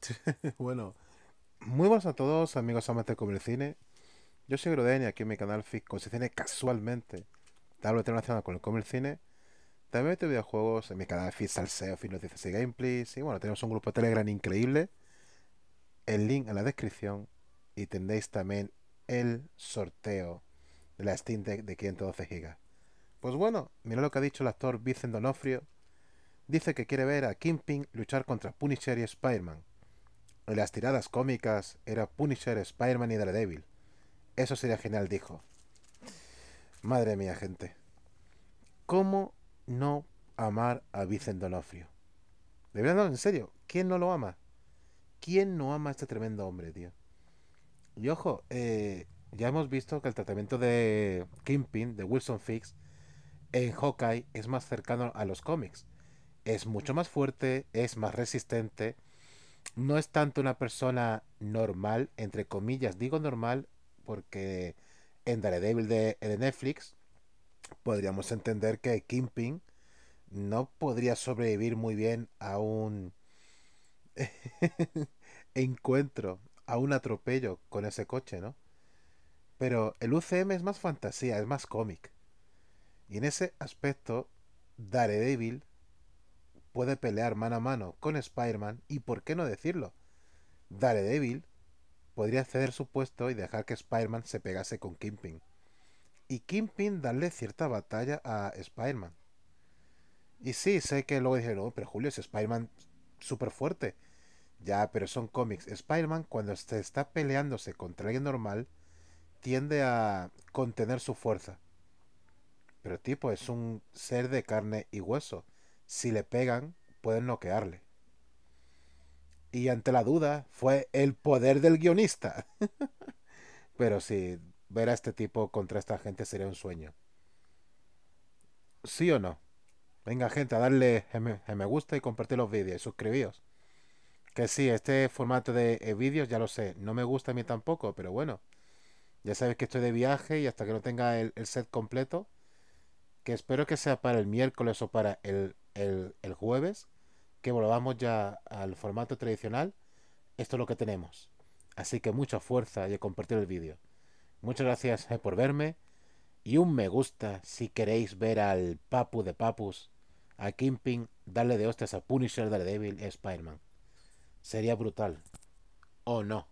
bueno, muy buenas a todos, amigos amantes del el cine. Yo soy Groden aquí en mi canal Se tiene casualmente te hablo de con el comer cine. También meto videojuegos en mi canal FIC Salseo, Noticias y Gameplays. Y bueno, tenemos un grupo de Telegram increíble. El link en la descripción. Y tendréis también el sorteo de la Steam Deck de 512 GB. Pues bueno, mira lo que ha dicho el actor Vicente Donofrio. Dice que quiere ver a Kingpin luchar contra Punisher y Spider-Man de las tiradas cómicas era Punisher, Spider-Man y Daredevil. Eso sería genial, dijo. Madre mía, gente. ¿Cómo no amar a Vicente Donofrio? De verdad, en serio, ¿quién no lo ama? ¿Quién no ama a este tremendo hombre, tío? Y ojo, eh, ya hemos visto que el tratamiento de Kingpin, de Wilson Fix, en Hawkeye es más cercano a los cómics. Es mucho más fuerte, es más resistente no es tanto una persona normal, entre comillas, digo normal porque en Daredevil de, Netflix podríamos entender que kimping no podría sobrevivir muy bien a un encuentro, a un atropello con ese coche, ¿no? Pero el UCM es más fantasía, es más cómic. Y en ese aspecto, Daredevil puede pelear mano a mano con Spider-Man y, por qué no decirlo, débil podría ceder su puesto y dejar que Spider-Man se pegase con Kingpin. Y Kingpin darle cierta batalla a Spider-Man. Y sí, sé que luego dijeron, oh, pero Julio es Spider-Man súper fuerte. Ya, pero son cómics. Spider-Man cuando se está peleándose contra alguien normal, tiende a contener su fuerza. Pero tipo, es un ser de carne y hueso si le pegan, pueden noquearle. Y ante la duda, fue el poder del guionista. Pero sí, ver a este tipo contra esta gente sería un sueño. ¿Sí o no? Venga, gente, a darle a me gusta y compartir los vídeos y suscribíos. Que sí, este formato de eh, vídeos, ya lo sé, no me gusta a mí tampoco, pero bueno. Ya sabes que estoy de viaje y hasta que no tenga el set completo, que espero que sea para el miércoles o para el el, jueves, que volvamos ya al formato tradicional, esto es lo que tenemos. Así que mucha fuerza y compartir el vídeo. Muchas gracias eh, por verme y un me gusta si queréis ver al Papu de Papus, a Kimping, darle de hostias a Punisher, Daredevil y Spider-Man. Sería brutal. ¿O no?